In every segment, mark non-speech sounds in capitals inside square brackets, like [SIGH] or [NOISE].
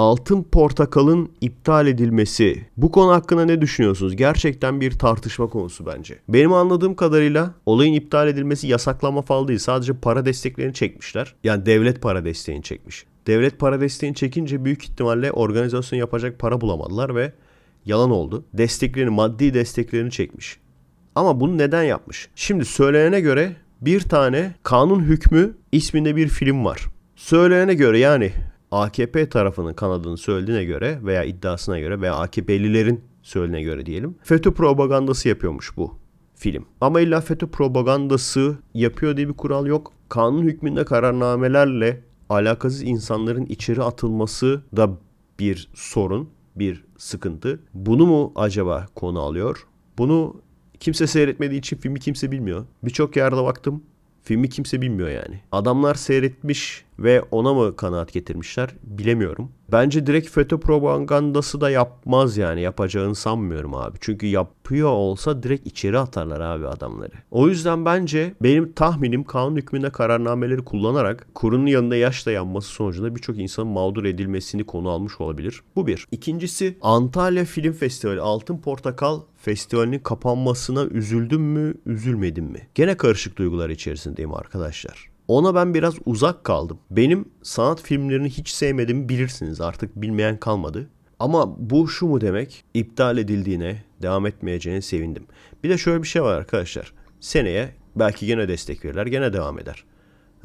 Altın Portakal'ın iptal edilmesi. Bu konu hakkında ne düşünüyorsunuz? Gerçekten bir tartışma konusu bence. Benim anladığım kadarıyla olayın iptal edilmesi yasaklama falan değil. Sadece para desteklerini çekmişler. Yani devlet para desteğini çekmiş. Devlet para desteğini çekince büyük ihtimalle organizasyon yapacak para bulamadılar ve yalan oldu. Desteklerini, maddi desteklerini çekmiş. Ama bunu neden yapmış? Şimdi söylenene göre bir tane kanun hükmü isminde bir film var. söylenene göre yani AKP tarafının kanadının söylediğine göre veya iddiasına göre veya AKP'lilerin söylediğine göre diyelim. FETÖ propagandası yapıyormuş bu film. Ama illa FETÖ propagandası yapıyor diye bir kural yok. Kanun hükmünde kararnamelerle alakasız insanların içeri atılması da bir sorun, bir sıkıntı. Bunu mu acaba konu alıyor? Bunu kimse seyretmediği için filmi kimse bilmiyor. Birçok yerde baktım. Filmi kimse bilmiyor yani. Adamlar seyretmiş ve ona mı kanaat getirmişler bilemiyorum. Bence direkt FETÖ propagandası da yapmaz yani yapacağını sanmıyorum abi. Çünkü yapıyor olsa direkt içeri atarlar abi adamları. O yüzden bence benim tahminim kanun hükmünde kararnameleri kullanarak kurunun yanında yaş yanması sonucunda birçok insanın mağdur edilmesini konu almış olabilir. Bu bir. İkincisi Antalya Film Festivali Altın Portakal festivalinin kapanmasına üzüldüm mü, üzülmedim mi? Gene karışık duygular içerisindeyim arkadaşlar. Ona ben biraz uzak kaldım. Benim sanat filmlerini hiç sevmediğimi bilirsiniz artık bilmeyen kalmadı. Ama bu şu mu demek? İptal edildiğine, devam etmeyeceğine sevindim. Bir de şöyle bir şey var arkadaşlar. Seneye belki gene destek verirler, gene devam eder.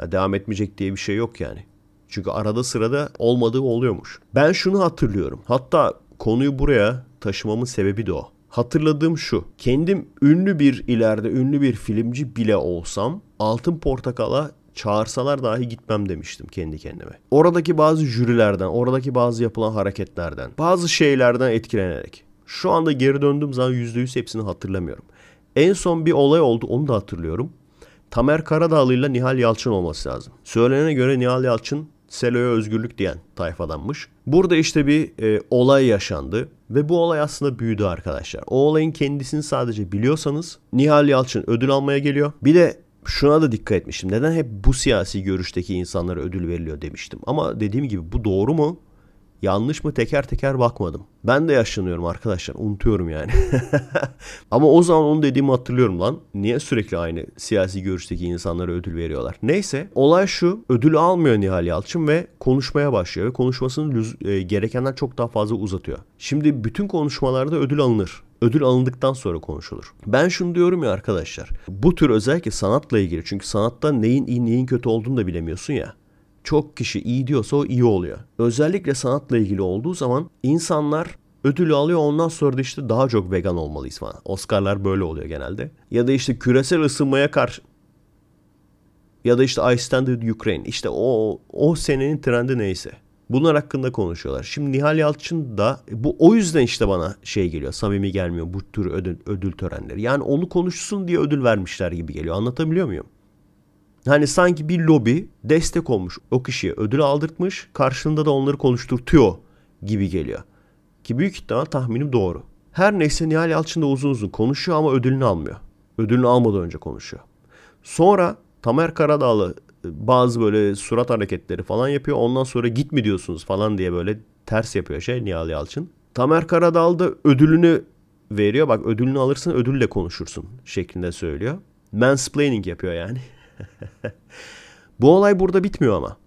Ya devam etmeyecek diye bir şey yok yani. Çünkü arada sırada olmadığı oluyormuş. Ben şunu hatırlıyorum. Hatta konuyu buraya taşımamın sebebi de o. Hatırladığım şu. Kendim ünlü bir ileride ünlü bir filmci bile olsam Altın Portakal'a Çağırsalar dahi gitmem demiştim kendi kendime. Oradaki bazı jürilerden, oradaki bazı yapılan hareketlerden, bazı şeylerden etkilenerek. Şu anda geri döndüğüm zaman %100 hepsini hatırlamıyorum. En son bir olay oldu onu da hatırlıyorum. Tamer Karadağlı ile Nihal Yalçın olması lazım. Söylenene göre Nihal Yalçın Selo'ya özgürlük diyen tayfadanmış. Burada işte bir e, olay yaşandı ve bu olay aslında büyüdü arkadaşlar. O olayın kendisini sadece biliyorsanız Nihal Yalçın ödül almaya geliyor. Bir de şuna da dikkat etmiştim. Neden hep bu siyasi görüşteki insanlara ödül veriliyor demiştim. Ama dediğim gibi bu doğru mu? Yanlış mı teker teker bakmadım. Ben de yaşlanıyorum arkadaşlar. Unutuyorum yani. [LAUGHS] Ama o zaman onu dediğimi hatırlıyorum lan. Niye sürekli aynı siyasi görüşteki insanlara ödül veriyorlar? Neyse olay şu. Ödülü almıyor Nihal Yalçın ve konuşmaya başlıyor. Ve konuşmasını e, gerekenden çok daha fazla uzatıyor. Şimdi bütün konuşmalarda ödül alınır ödül alındıktan sonra konuşulur. Ben şunu diyorum ya arkadaşlar. Bu tür özellikle sanatla ilgili çünkü sanatta neyin iyi neyin kötü olduğunu da bilemiyorsun ya çok kişi iyi diyorsa o iyi oluyor. Özellikle sanatla ilgili olduğu zaman insanlar ödülü alıyor ondan sonra da işte daha çok vegan olmalıyız falan. Oscar'lar böyle oluyor genelde. Ya da işte küresel ısınmaya karşı ya da işte I Stand With Ukraine işte o, o senenin trendi neyse. Bunlar hakkında konuşuyorlar. Şimdi Nihal Yalçın da bu o yüzden işte bana şey geliyor. Samimi gelmiyor bu tür ödül, ödül törenleri. Yani onu konuşsun diye ödül vermişler gibi geliyor. Anlatabiliyor muyum? hani sanki bir lobi destek olmuş o kişiye ödül aldırtmış karşılığında da onları konuşturtuyor gibi geliyor. Ki büyük ihtimal tahminim doğru. Her neyse Nihal Yalçın da uzun uzun konuşuyor ama ödülünü almıyor. Ödülünü almadan önce konuşuyor. Sonra Tamer Karadağlı e, bazı böyle surat hareketleri falan yapıyor. Ondan sonra git mi diyorsunuz falan diye böyle ters yapıyor şey Nihal Yalçın. Tamer Karadal da ödülünü veriyor. Bak ödülünü alırsan ödülle konuşursun şeklinde söylüyor. Mansplaining yapıyor yani. [LAUGHS] Bu olay burada bitmiyor ama.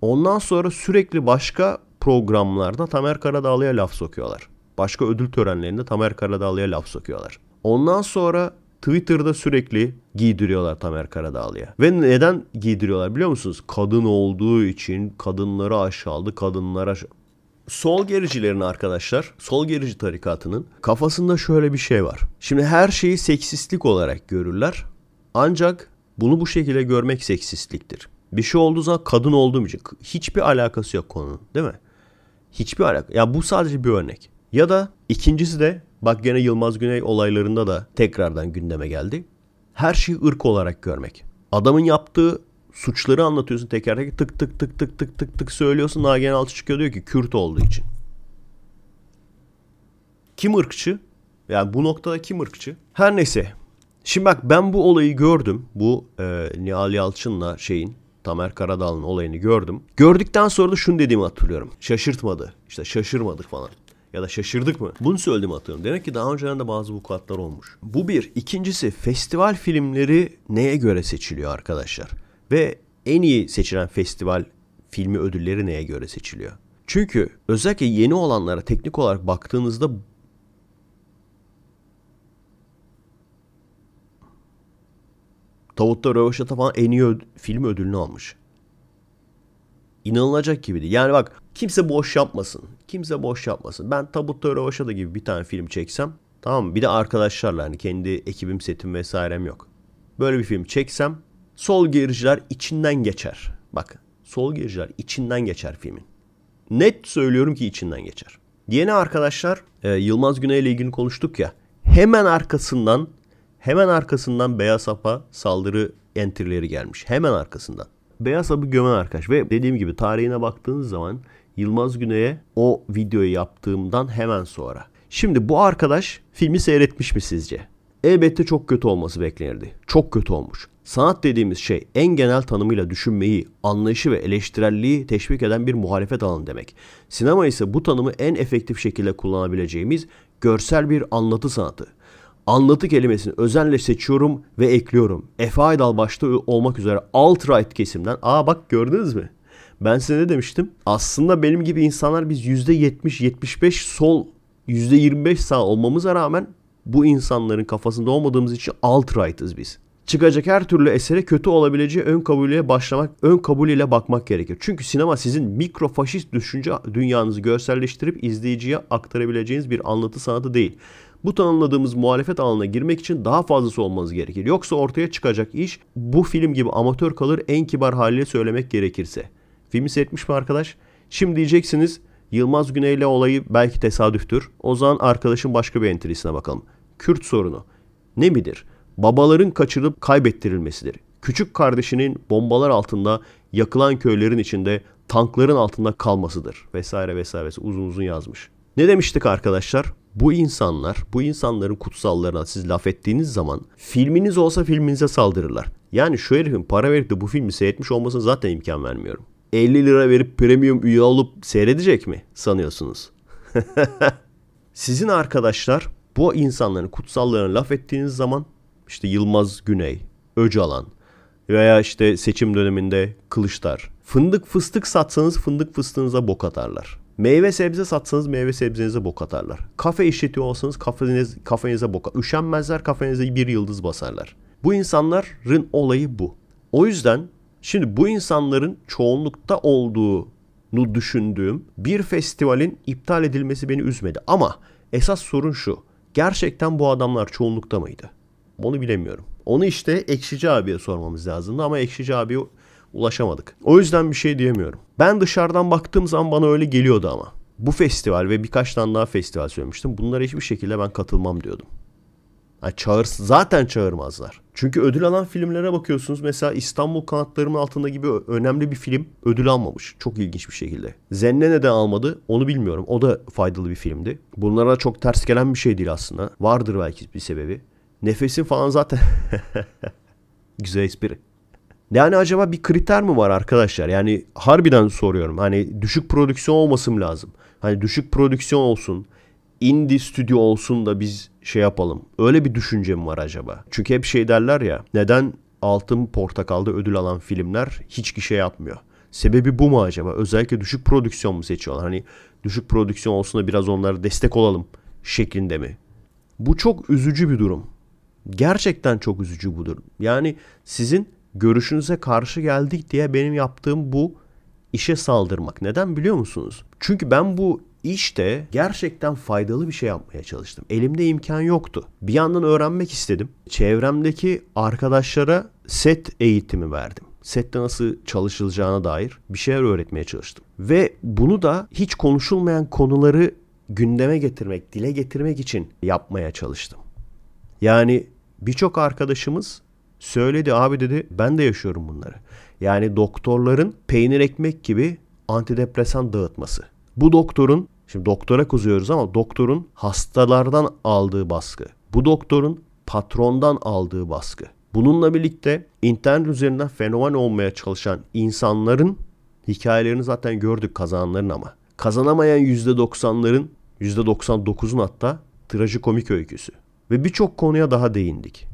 Ondan sonra sürekli başka programlarda Tamer Karadağlı'ya laf sokuyorlar. Başka ödül törenlerinde Tamer Karadağlı'ya laf sokuyorlar. Ondan sonra Twitter'da sürekli giydiriyorlar Tamer Karadağlı'ya. Ve neden giydiriyorlar biliyor musunuz? Kadın olduğu için kadınları aşağıladı, kadınlara aşağı... Sol gericilerin arkadaşlar, sol gerici tarikatının kafasında şöyle bir şey var. Şimdi her şeyi seksistlik olarak görürler. Ancak bunu bu şekilde görmek seksistliktir. Bir şey olduğu zaman kadın olduğum için hiçbir alakası yok konunun değil mi? Hiçbir alakası. Ya bu sadece bir örnek. Ya da ikincisi de bak gene Yılmaz Güney olaylarında da tekrardan gündeme geldi. Her şeyi ırk olarak görmek. Adamın yaptığı suçları anlatıyorsun teker teker tık tık tık tık tık tık tık söylüyorsun. Nagihan Alçı çıkıyor diyor ki Kürt olduğu için. Kim ırkçı? Yani bu noktada kim ırkçı? Her neyse Şimdi bak ben bu olayı gördüm. Bu e, Nihal Yalçın'la şeyin Tamer Karadal'ın olayını gördüm. Gördükten sonra da şunu dediğimi hatırlıyorum. Şaşırtmadı. İşte şaşırmadık falan. Ya da şaşırdık mı? Bunu söyledim hatırlıyorum. Demek ki daha önceden de bazı vukuatlar olmuş. Bu bir. İkincisi festival filmleri neye göre seçiliyor arkadaşlar? Ve en iyi seçilen festival filmi ödülleri neye göre seçiliyor? Çünkü özellikle yeni olanlara teknik olarak baktığınızda Tavutta Rövaşat'a falan en iyi öd- film ödülünü almış. İnanılacak gibiydi. Yani bak kimse boş yapmasın. Kimse boş yapmasın. Ben Tabutta Rövaşat'a gibi bir tane film çeksem tamam mı? Bir de arkadaşlarla hani kendi ekibim setim vesairem yok. Böyle bir film çeksem sol gericiler içinden geçer. Bak sol gericiler içinden geçer filmin. Net söylüyorum ki içinden geçer. Yeni arkadaşlar e, Yılmaz Güney ile ilgili konuştuk ya. Hemen arkasından Hemen arkasından Beyaz Hap'a saldırı enterleri gelmiş. Hemen arkasından. Beyaz Hap'ı gömen arkadaş ve dediğim gibi tarihine baktığınız zaman Yılmaz Güney'e o videoyu yaptığımdan hemen sonra. Şimdi bu arkadaş filmi seyretmiş mi sizce? Elbette çok kötü olması beklenirdi. Çok kötü olmuş. Sanat dediğimiz şey en genel tanımıyla düşünmeyi, anlayışı ve eleştirelliği teşvik eden bir muhalefet alanı demek. Sinema ise bu tanımı en efektif şekilde kullanabileceğimiz görsel bir anlatı sanatı anlatı kelimesini özenle seçiyorum ve ekliyorum. Efe Aydal başta olmak üzere alt-right kesimden. Aa bak gördünüz mü? Ben size ne demiştim? Aslında benim gibi insanlar biz %70-75 sol, %25 sağ olmamıza rağmen bu insanların kafasında olmadığımız için alt-right'ız biz. Çıkacak her türlü esere kötü olabileceği ön kabulüyle başlamak, ön kabulüyle bakmak gerekir. Çünkü sinema sizin mikrofaşist düşünce dünyanızı görselleştirip izleyiciye aktarabileceğiniz bir anlatı sanatı değil bu tanımladığımız muhalefet alanına girmek için daha fazlası olmanız gerekir. Yoksa ortaya çıkacak iş bu film gibi amatör kalır en kibar haliyle söylemek gerekirse. Filmi seyretmiş mi arkadaş? Şimdi diyeceksiniz Yılmaz Güney'le olayı belki tesadüftür. O zaman arkadaşın başka bir entrisine bakalım. Kürt sorunu. Ne midir? Babaların kaçırılıp kaybettirilmesidir. Küçük kardeşinin bombalar altında yakılan köylerin içinde tankların altında kalmasıdır vesaire vesaire uzun uzun yazmış. Ne demiştik arkadaşlar? bu insanlar, bu insanların kutsallarına siz laf ettiğiniz zaman filminiz olsa filminize saldırırlar. Yani şu herifin para verip de bu filmi seyretmiş olmasına zaten imkan vermiyorum. 50 lira verip premium üye olup seyredecek mi sanıyorsunuz? [LAUGHS] Sizin arkadaşlar bu insanların kutsallarına laf ettiğiniz zaman işte Yılmaz Güney, Öcalan veya işte seçim döneminde Kılıçlar. Fındık fıstık satsanız fındık fıstığınıza bok atarlar. Meyve sebze satsanız meyve sebzenize bok atarlar. Kafe işletiyor olsanız kafeniz, kafenize bok atarlar. Üşenmezler kafenize bir yıldız basarlar. Bu insanların olayı bu. O yüzden şimdi bu insanların çoğunlukta olduğunu düşündüğüm bir festivalin iptal edilmesi beni üzmedi. Ama esas sorun şu. Gerçekten bu adamlar çoğunlukta mıydı? Onu bilemiyorum. Onu işte Ekşici abiye sormamız lazımdı ama Ekşici abi ulaşamadık. O yüzden bir şey diyemiyorum. Ben dışarıdan baktığım zaman bana öyle geliyordu ama. Bu festival ve birkaç tane daha festival söylemiştim. Bunlara hiçbir şekilde ben katılmam diyordum. Yani çağır, zaten çağırmazlar. Çünkü ödül alan filmlere bakıyorsunuz. Mesela İstanbul Kanatlarımın Altında gibi önemli bir film ödül almamış. Çok ilginç bir şekilde. Zenne neden almadı onu bilmiyorum. O da faydalı bir filmdi. Bunlara çok ters gelen bir şey değil aslında. Vardır belki bir sebebi. Nefesin falan zaten... [LAUGHS] Güzel espri. Yani acaba bir kriter mi var arkadaşlar? Yani harbiden soruyorum. Hani düşük prodüksiyon olmasın lazım? Hani düşük prodüksiyon olsun indie stüdyo olsun da biz şey yapalım. Öyle bir düşünce mi var acaba? Çünkü hep şey derler ya neden altın portakalda ödül alan filmler hiç gişe yapmıyor? Sebebi bu mu acaba? Özellikle düşük prodüksiyon mu seçiyorlar? Hani düşük prodüksiyon olsun da biraz onlara destek olalım şeklinde mi? Bu çok üzücü bir durum. Gerçekten çok üzücü bu durum. Yani sizin görüşünüze karşı geldik diye benim yaptığım bu işe saldırmak. Neden biliyor musunuz? Çünkü ben bu işte gerçekten faydalı bir şey yapmaya çalıştım. Elimde imkan yoktu. Bir yandan öğrenmek istedim. Çevremdeki arkadaşlara set eğitimi verdim. Sette nasıl çalışılacağına dair bir şeyler öğretmeye çalıştım. Ve bunu da hiç konuşulmayan konuları gündeme getirmek, dile getirmek için yapmaya çalıştım. Yani birçok arkadaşımız Söyledi abi dedi ben de yaşıyorum bunları. Yani doktorların peynir ekmek gibi antidepresan dağıtması. Bu doktorun şimdi doktora kuzuyoruz ama doktorun hastalardan aldığı baskı. Bu doktorun patrondan aldığı baskı. Bununla birlikte internet üzerinden fenomen olmaya çalışan insanların hikayelerini zaten gördük kazananların ama. Kazanamayan %90'ların %99'un hatta trajikomik öyküsü. Ve birçok konuya daha değindik.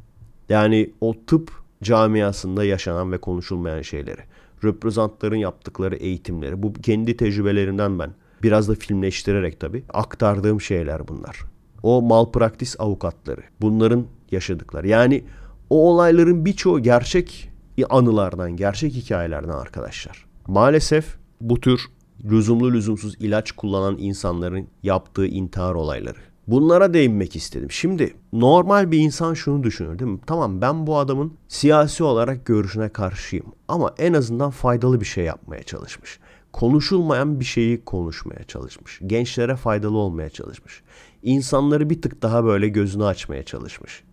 Yani o tıp camiasında yaşanan ve konuşulmayan şeyleri. Röprezantların yaptıkları eğitimleri. Bu kendi tecrübelerinden ben biraz da filmleştirerek tabii aktardığım şeyler bunlar. O malpraktis avukatları. Bunların yaşadıkları. Yani o olayların birçoğu gerçek anılardan, gerçek hikayelerden arkadaşlar. Maalesef bu tür lüzumlu lüzumsuz ilaç kullanan insanların yaptığı intihar olayları Bunlara değinmek istedim. Şimdi normal bir insan şunu düşünür değil mi? Tamam ben bu adamın siyasi olarak görüşüne karşıyım ama en azından faydalı bir şey yapmaya çalışmış. Konuşulmayan bir şeyi konuşmaya çalışmış. Gençlere faydalı olmaya çalışmış. İnsanları bir tık daha böyle gözünü açmaya çalışmış.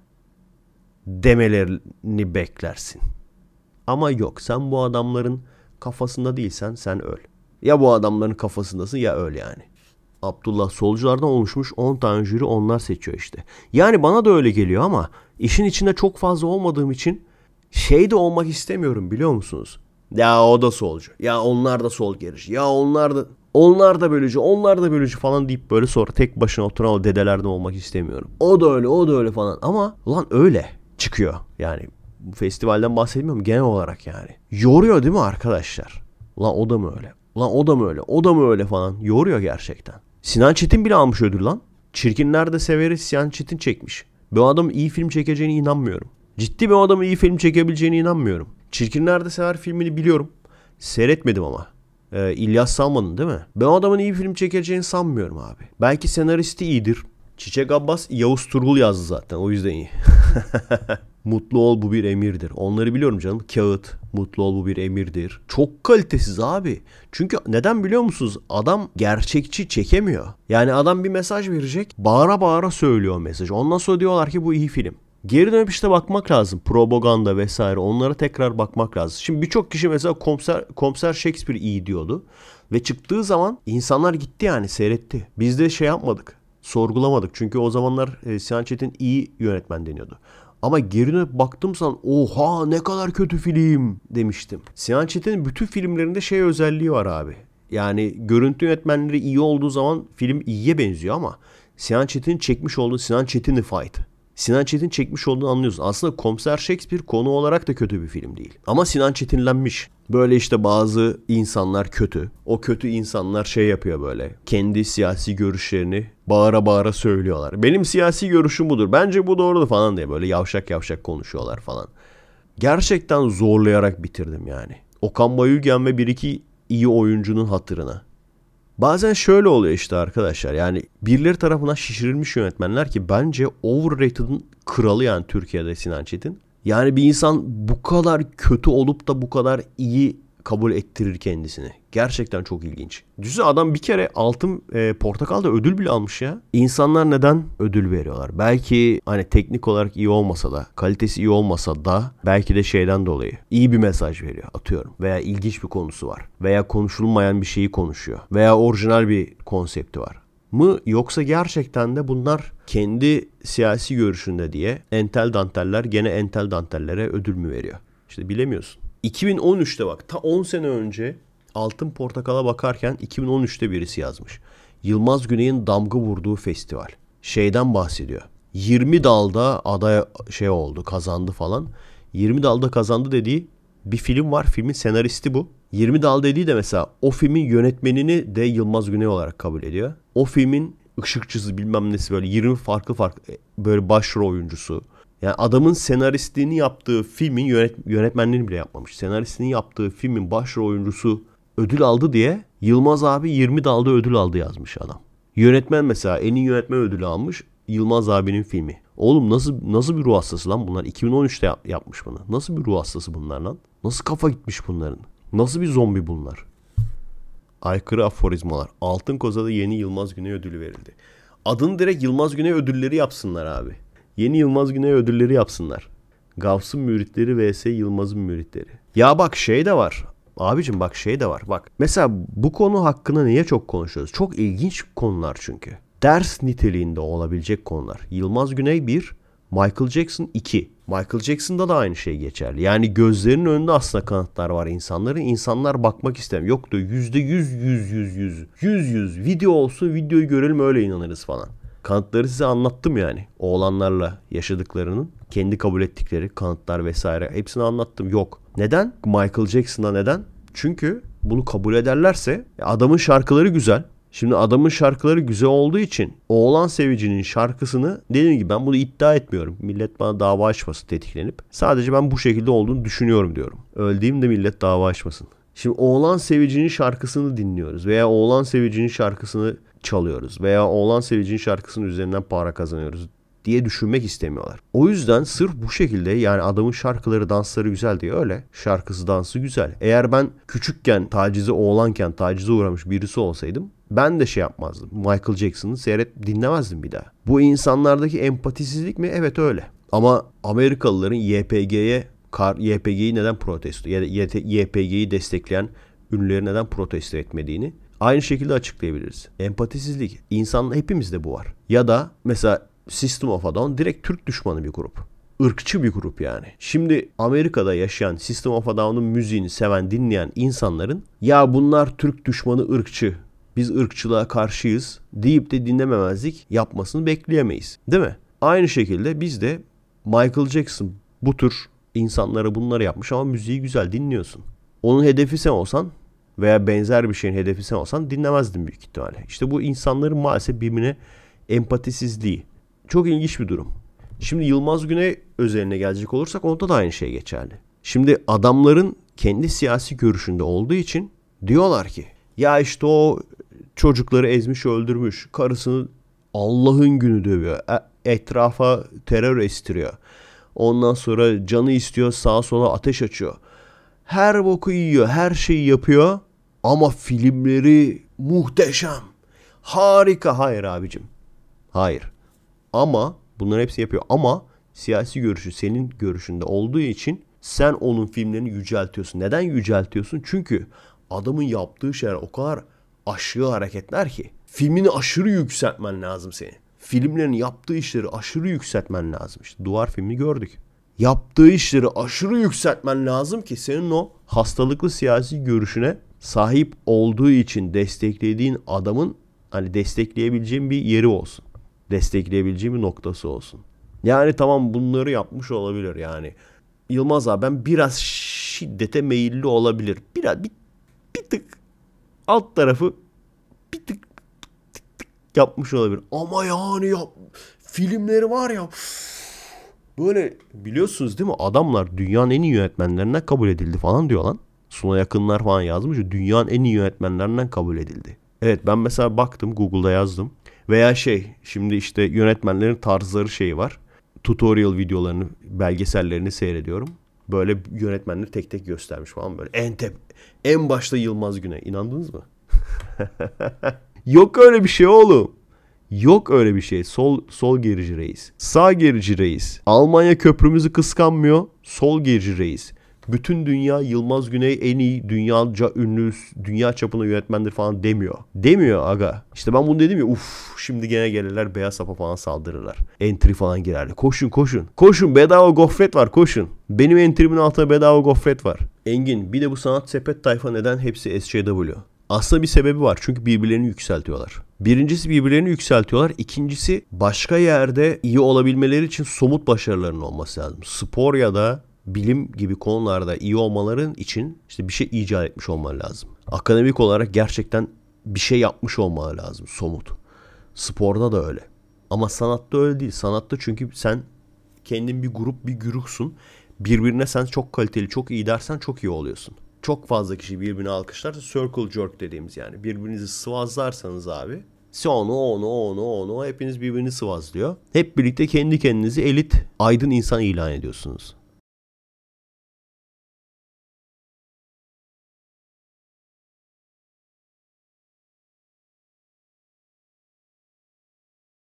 Demelerini beklersin. Ama yok sen bu adamların kafasında değilsen sen öl. Ya bu adamların kafasındasın ya öl yani. Abdullah Solcular'dan oluşmuş 10 tane jüri onlar seçiyor işte. Yani bana da öyle geliyor ama işin içinde çok fazla olmadığım için şey de olmak istemiyorum biliyor musunuz? Ya o da solcu. Ya onlar da sol gerici. Ya onlar da onlar da bölücü, onlar da bölücü falan deyip böyle sonra tek başına oturan o dedelerden olmak istemiyorum. O da öyle, o da öyle falan. Ama lan öyle çıkıyor. Yani bu festivalden bahsetmiyorum genel olarak yani. Yoruyor değil mi arkadaşlar? Lan o da mı öyle? Lan o da mı öyle? O da mı öyle falan? Yoruyor gerçekten. Sinan Çetin bile almış ödül lan. Çirkinler de severiz Sinan Çetin çekmiş. Bu adam iyi film çekeceğine inanmıyorum. Ciddi bir adamın iyi film çekebileceğine inanmıyorum. Çirkinler de sever filmini biliyorum. Seyretmedim ama. Ee, İlyas Salman'ın değil mi? Ben adamın iyi film çekeceğini sanmıyorum abi. Belki senaristi iyidir. Çiçek Abbas Yavuz Turgul yazdı zaten. O yüzden iyi. [LAUGHS] Mutlu ol bu bir emirdir. Onları biliyorum canım. Kağıt. Mutlu ol bu bir emirdir. Çok kalitesiz abi. Çünkü neden biliyor musunuz? Adam gerçekçi çekemiyor. Yani adam bir mesaj verecek. Bağıra bağıra söylüyor mesaj. Ondan sonra diyorlar ki bu iyi film. Geri dönüp işte bakmak lazım. Propaganda vesaire onlara tekrar bakmak lazım. Şimdi birçok kişi mesela komiser, komiser Shakespeare iyi diyordu. Ve çıktığı zaman insanlar gitti yani seyretti. Biz de şey yapmadık sorgulamadık. Çünkü o zamanlar e, Sinan Çetin iyi yönetmen deniyordu. Ama geri dönüp baktım san oha ne kadar kötü film demiştim. Sinan Çetin'in bütün filmlerinde şey özelliği var abi. Yani görüntü yönetmenleri iyi olduğu zaman film iyiye benziyor ama Sinan Çetin'in çekmiş olduğu Sinan Çetin'i fight. Sinan Çetin çekmiş olduğunu anlıyoruz. Aslında Komiser Shakespeare konu olarak da kötü bir film değil. Ama Sinan Çetinlenmiş. Böyle işte bazı insanlar kötü. O kötü insanlar şey yapıyor böyle. Kendi siyasi görüşlerini bağıra bağıra söylüyorlar. Benim siyasi görüşüm budur. Bence bu doğrudur falan diye böyle yavşak yavşak konuşuyorlar falan. Gerçekten zorlayarak bitirdim yani. Okan Bayülgen ve bir iki iyi oyuncunun hatırına. Bazen şöyle oluyor işte arkadaşlar. Yani birileri tarafından şişirilmiş yönetmenler ki bence overrated'ın kralı yani Türkiye'de Sinan Çetin. Yani bir insan bu kadar kötü olup da bu kadar iyi kabul ettirir kendisini. Gerçekten çok ilginç. Düşünsene adam bir kere altın e, portakalda ödül bile almış ya. İnsanlar neden ödül veriyorlar? Belki hani teknik olarak iyi olmasa da, kalitesi iyi olmasa da belki de şeyden dolayı iyi bir mesaj veriyor atıyorum. Veya ilginç bir konusu var. Veya konuşulmayan bir şeyi konuşuyor. Veya orijinal bir konsepti var mı yoksa gerçekten de bunlar kendi siyasi görüşünde diye entel danteller gene entel dantellere ödül mü veriyor? İşte bilemiyorsun. 2013'te bak ta 10 sene önce Altın Portakal'a bakarken 2013'te birisi yazmış. Yılmaz Güney'in damga vurduğu festival. Şeyden bahsediyor. 20 dalda aday şey oldu kazandı falan. 20 dalda kazandı dediği bir film var. Filmin senaristi bu. 20 dal dediği de mesela o filmin yönetmenini de Yılmaz Güney olarak kabul ediyor. O filmin ışıkçısı bilmem nesi böyle 20 farklı farklı e, böyle başrol oyuncusu yani adamın senaristliğini yaptığı filmin yönet yönetmenliğini bile yapmamış. Senaristliğini yaptığı filmin başrol oyuncusu ödül aldı diye Yılmaz abi 20 dalda ödül aldı yazmış adam. Yönetmen mesela en iyi yönetmen ödülü almış Yılmaz abinin filmi. Oğlum nasıl nasıl bir ruh hastası lan bunlar? 2013'te yap, yapmış bunu. Nasıl bir ruh hastası bunlar lan? Nasıl kafa gitmiş bunların? Nasıl bir zombi bunlar? Aykırı aforizmalar. Altın Koza'da yeni Yılmaz Güney ödülü verildi. Adını direkt Yılmaz Güney ödülleri yapsınlar abi. Yeni Yılmaz Güney ödülleri yapsınlar. Gavs'ın müritleri vs Yılmaz'ın müritleri. Ya bak şey de var. Abicim bak şey de var. Bak mesela bu konu hakkında niye çok konuşuyoruz? Çok ilginç konular çünkü. Ders niteliğinde olabilecek konular. Yılmaz Güney 1, Michael Jackson 2. Michael Jackson'da da aynı şey geçerli. Yani gözlerinin önünde aslında kanıtlar var insanların. İnsanlar bakmak istemiyor. Yok diyor yüzde yüz yüz yüz yüz. Yüz yüz video olsun videoyu görelim öyle inanırız falan. Kanıtları size anlattım yani. Oğlanlarla yaşadıklarının kendi kabul ettikleri kanıtlar vesaire hepsini anlattım. Yok. Neden? Michael Jackson'a neden? Çünkü bunu kabul ederlerse e, adamın şarkıları güzel. Şimdi adamın şarkıları güzel olduğu için oğlan sevicinin şarkısını dediğim gibi ben bunu iddia etmiyorum. Millet bana dava açması tetiklenip. Sadece ben bu şekilde olduğunu düşünüyorum diyorum. Öldüğümde millet dava açmasın. Şimdi oğlan sevicinin şarkısını dinliyoruz veya oğlan sevicinin şarkısını çalıyoruz veya Oğlan Seviç'in şarkısının üzerinden para kazanıyoruz diye düşünmek istemiyorlar. O yüzden sırf bu şekilde yani adamın şarkıları dansları güzel diye öyle. Şarkısı dansı güzel. Eğer ben küçükken tacize oğlanken tacize uğramış birisi olsaydım ben de şey yapmazdım. Michael Jackson'ı seyret dinlemezdim bir daha. Bu insanlardaki empatisizlik mi? Evet öyle. Ama Amerikalıların YPG'ye YPG'yi neden protesto YPG'yi destekleyen ünlüleri neden protesto etmediğini Aynı şekilde açıklayabiliriz. Empatisizlik. İnsanla hepimizde bu var. Ya da mesela System of a Down direkt Türk düşmanı bir grup. Irkçı bir grup yani. Şimdi Amerika'da yaşayan System of a Down'un müziğini seven, dinleyen insanların ya bunlar Türk düşmanı ırkçı biz ırkçılığa karşıyız deyip de dinlememezlik yapmasını bekleyemeyiz. Değil mi? Aynı şekilde biz de Michael Jackson bu tür insanlara bunları yapmış ama müziği güzel dinliyorsun. Onun hedefi sen olsan veya benzer bir şeyin hedefi sen olsan dinlemezdin büyük ihtimalle. İşte bu insanların maalesef birbirine empatisizliği. Çok ilginç bir durum. Şimdi Yılmaz Güney özeline gelecek olursak onda da aynı şey geçerli. Şimdi adamların kendi siyasi görüşünde olduğu için diyorlar ki ya işte o çocukları ezmiş öldürmüş karısını Allah'ın günü dövüyor e, etrafa terör estiriyor ondan sonra canı istiyor sağa sola ateş açıyor her boku yiyor, her şeyi yapıyor. Ama filmleri muhteşem. Harika. Hayır abicim. Hayır. Ama bunları hepsi yapıyor. Ama siyasi görüşü senin görüşünde olduğu için sen onun filmlerini yüceltiyorsun. Neden yüceltiyorsun? Çünkü adamın yaptığı şeyler o kadar aşırı hareketler ki. Filmini aşırı yükseltmen lazım senin. Filmlerin yaptığı işleri aşırı yükseltmen lazım. İşte Duvar filmi gördük yaptığı işleri aşırı yükseltmen lazım ki senin o hastalıklı siyasi görüşüne sahip olduğu için desteklediğin adamın hani destekleyebileceğin bir yeri olsun. destekleyebileceğin bir noktası olsun. Yani tamam bunları yapmış olabilir yani. Yılmaz abi ben biraz şiddete meyilli olabilir. Biraz bir, bir tık alt tarafı bir tık, tık, tık yapmış olabilir. Ama yani ya filmleri var ya Böyle biliyorsunuz değil mi? Adamlar dünyanın en iyi yönetmenlerinden kabul edildi falan diyor lan. Suna yakınlar falan yazmış. Dünyanın en iyi yönetmenlerinden kabul edildi. Evet ben mesela baktım Google'da yazdım. Veya şey şimdi işte yönetmenlerin tarzları şey var. Tutorial videolarını, belgesellerini seyrediyorum. Böyle yönetmenleri tek tek göstermiş falan böyle. En tep en başta Yılmaz Güne. İnandınız mı? [LAUGHS] Yok öyle bir şey oğlum. Yok öyle bir şey. Sol sol gerici reis. Sağ gerici reis. Almanya köprümüzü kıskanmıyor. Sol gerici reis. Bütün dünya Yılmaz Güney en iyi dünyaca ünlü dünya çapında yönetmendir falan demiyor. Demiyor aga. İşte ben bunu dedim ya uf şimdi gene gelirler beyaz sapa falan saldırırlar. Entry falan girerler. Koşun koşun. Koşun bedava gofret var koşun. Benim entrimin altında bedava gofret var. Engin bir de bu sanat sepet tayfa neden hepsi SJW? Aslında bir sebebi var. Çünkü birbirlerini yükseltiyorlar. Birincisi birbirlerini yükseltiyorlar. İkincisi başka yerde iyi olabilmeleri için somut başarılarının olması lazım. Spor ya da bilim gibi konularda iyi olmaların için işte bir şey icat etmiş olman lazım. Akademik olarak gerçekten bir şey yapmış olmalı lazım somut. Sporda da öyle. Ama sanatta öyle değil. Sanatta çünkü sen kendin bir grup bir güruhsun. Birbirine sen çok kaliteli, çok iyi dersen çok iyi oluyorsun çok fazla kişi birbirini alkışlarsa circle jerk dediğimiz yani birbirinizi sıvazlarsanız abi onu onu onu onu hepiniz birbirini sıvazlıyor. Hep birlikte kendi kendinizi elit aydın insan ilan ediyorsunuz.